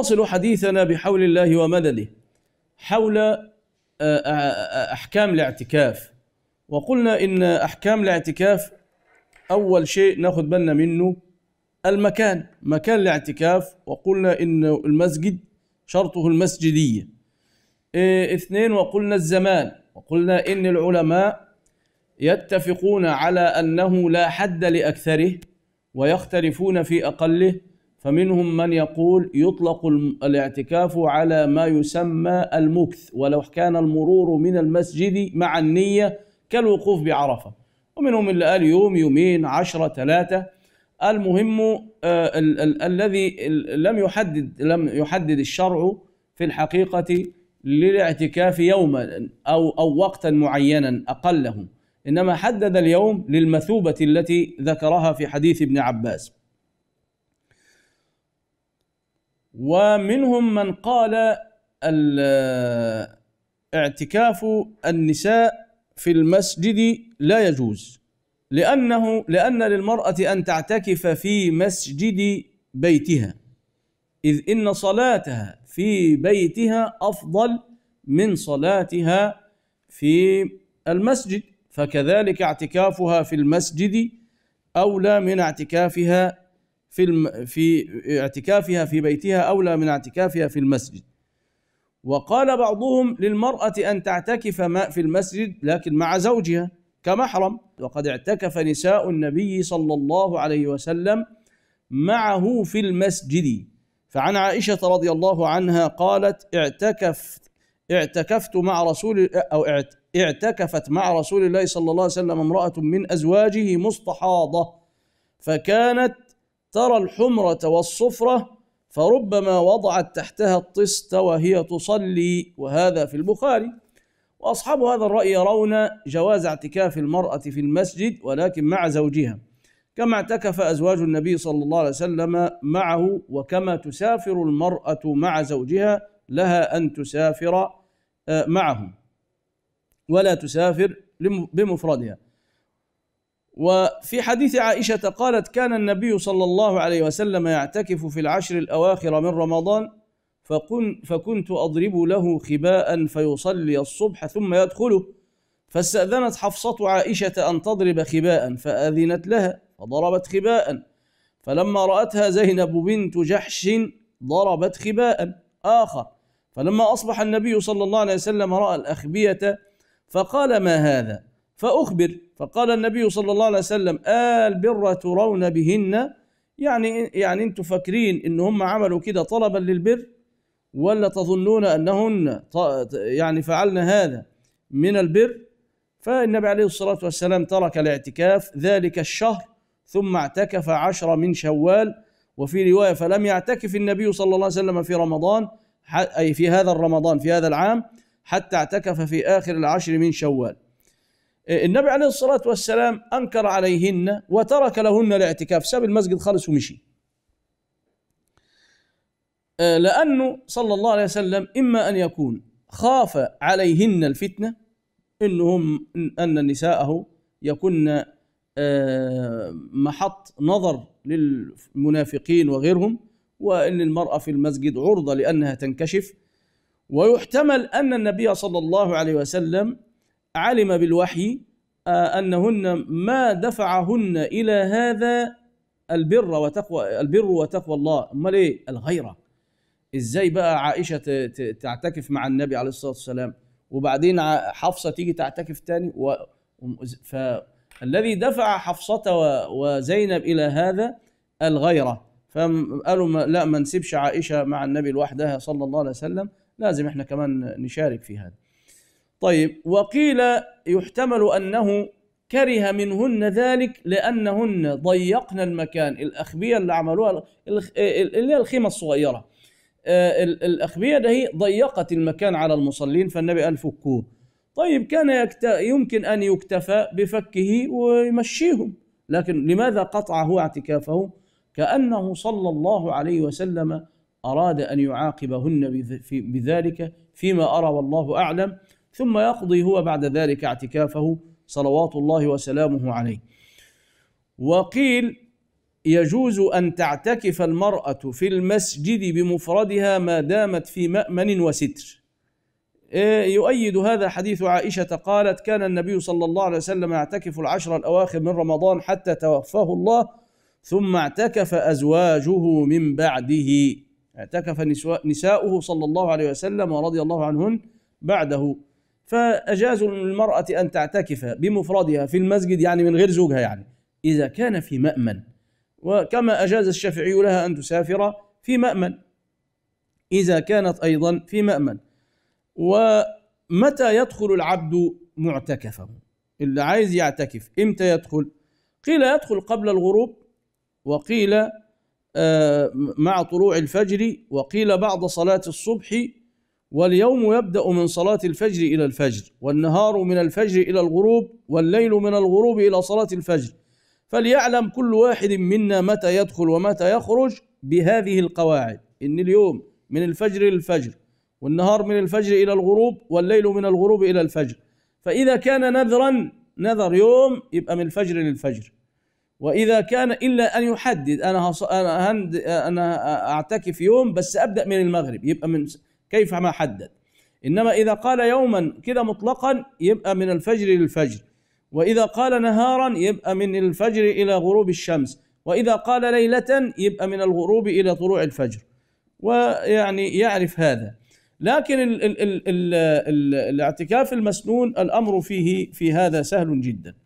نواصل حديثنا بحول الله ومدده حول آه، آه، احكام الاعتكاف وقلنا ان احكام الاعتكاف اول شيء ناخذ بالنا منه المكان مكان الاعتكاف وقلنا ان المسجد شرطه المسجديه إيه، اثنين وقلنا الزمان وقلنا ان العلماء يتفقون على انه لا حد لاكثره ويختلفون في اقله فمنهم من يقول يطلق الاعتكاف على ما يسمى المكث ولو كان المرور من المسجد مع النية كالوقوف بعرفة ومنهم اللي قال يوم يومين عشرة ثلاثة المهم آه، الذي لم يحدد لم يحدد الشرع في الحقيقة للاعتكاف يوما أو أو وقتا معينا أقله إنما حدد اليوم للمثوبة التي ذكرها في حديث ابن عباس ومنهم من قال اعتكاف النساء في المسجد لا يجوز لأنه لأن للمرأة أن تعتكف في مسجد بيتها إذ إن صلاتها في بيتها أفضل من صلاتها في المسجد فكذلك اعتكافها في المسجد أولى من اعتكافها في الم في اعتكافها في بيتها اولى من اعتكافها في المسجد. وقال بعضهم للمرأة أن تعتكف في المسجد لكن مع زوجها كمحرم وقد اعتكف نساء النبي صلى الله عليه وسلم معه في المسجد فعن عائشة رضي الله عنها قالت اعتكفت اعتكفت مع رسول أو اعتكفت مع رسول الله صلى الله عليه وسلم امرأة من أزواجه مستحاضة فكانت ترى الحمرة والصفرة فربما وضعت تحتها الطست وهي تصلي وهذا في البخاري وأصحاب هذا الرأي يرون جواز اعتكاف المرأة في المسجد ولكن مع زوجها كما اعتكف أزواج النبي صلى الله عليه وسلم معه وكما تسافر المرأة مع زوجها لها أن تسافر آه، معه ولا تسافر بمفردها وفي حديث عائشة قالت كان النبي صلى الله عليه وسلم يعتكف في العشر الأواخر من رمضان فكن فكنت أضرب له خباء فيصلي الصبح ثم يدخله فاستأذنت حفصة عائشة أن تضرب خباء فأذنت لها فضربت خباء فلما رأتها زينب بنت جحش ضربت خباء آخر فلما أصبح النبي صلى الله عليه وسلم رأى الأخبية فقال ما هذا فأخبر فقال النبي صلى الله عليه وسلم آل بر ترون بهن يعني يعني انتم فاكرين ان هم عملوا كده طلبا للبر ولا تظنون انهن يعني فعلنا هذا من البر فالنبي عليه الصلاه والسلام ترك الاعتكاف ذلك الشهر ثم اعتكف عشر من شوال وفي روايه فلم يعتكف النبي صلى الله عليه وسلم في رمضان اي في هذا الرمضان في هذا العام حتى اعتكف في اخر العشر من شوال إيه، النبي عليه الصلاة والسلام أنكر عليهن وترك لهن الاعتكاف ساب المسجد خالص ومشي إيه، لأنه صلى الله عليه وسلم إما أن يكون خاف عليهن الفتنة إنهم أن نساءه يكن إيه، محط نظر للمنافقين وغيرهم وأن المرأة في المسجد عرضة لأنها تنكشف ويحتمل أن النبي صلى الله عليه وسلم علم بالوحي آه، أنهن ما دفعهن إلى هذا البر وتقوى البر وتقوى الله أمال إيه الغيرة إزاي بقى عائشة تعتكف مع النبي عليه الصلاة والسلام وبعدين حفصة تيجي تعتكف تاني و... فالذي دفع حفصة وزينب إلى هذا الغيرة فقالوا ما لا ما نسيبش عائشة مع النبي لوحدها صلى الله عليه وسلم لازم احنا كمان نشارك في هذا طيب وقيل يحتمل أنه كره منهن ذلك لأنهن ضيقن المكان الأخبية اللي عملوها اللي هي الخيمة الصغيرة آه، الأخبية ده هي ضيقت المكان على المصلين فالنبي قال فكوه طيب كان يكت... يمكن أن يكتفى بفكه ويمشيهم لكن لماذا قطع هو اعتكافه كأنه صلى الله عليه وسلم أراد أن يعاقبهن بذلك فيما أرى والله أعلم ثم يقضي هو بعد ذلك اعتكافه صلوات الله وسلامه عليه وقيل يجوز أن تعتكف المرأة في المسجد بمفردها ما دامت في مأمن وستر إيه، يؤيد هذا حديث عائشة قالت كان النبي صلى الله عليه وسلم يعتكف العشر الأواخر من رمضان حتى توفاه الله ثم اعتكف أزواجه من بعده اعتكف نساؤه صلى الله عليه وسلم ورضي الله عنهن بعده فأجازوا للمرأة أن تعتكف بمفردها في المسجد يعني من غير زوجها يعني إذا كان في مأمن وكما أجاز الشافعي لها أن تسافر في مأمن إذا كانت أيضا في مأمن ومتى يدخل العبد معتكفه اللي عايز يعتكف إمتى يدخل قيل يدخل قبل الغروب وقيل آه، مع طلوع الفجر وقيل بعد صلاة الصبح واليوم يبدأ من صلاة الفجر إلى الفجر والنهار من الفجر إلى الغروب والليل من الغروب إلى صلاة الفجر فليعلم كل واحد منا متى يدخل ومتى يخرج بهذه القواعد إن اليوم من الفجر للفجر والنهار من الفجر إلى الغروب والليل من الغروب إلى الفجر فإذا كان نذرا نذر يوم يبقى من الفجر للفجر وإذا كان إلا أن يحدد أنا أنا أعتكف يوم بس أبدأ من المغرب يبقى من كيفما حدد إنما إذا قال يوما كده مطلقا يبقى من الفجر للفجر وإذا قال نهارا يبقى من الفجر إلى غروب الشمس وإذا قال ليلة يبقى من الغروب إلى طلوع الفجر ويعني يعرف هذا لكن الـ الـ الـ الـ الاعتكاف المسنون الأمر فيه في هذا سهل جدا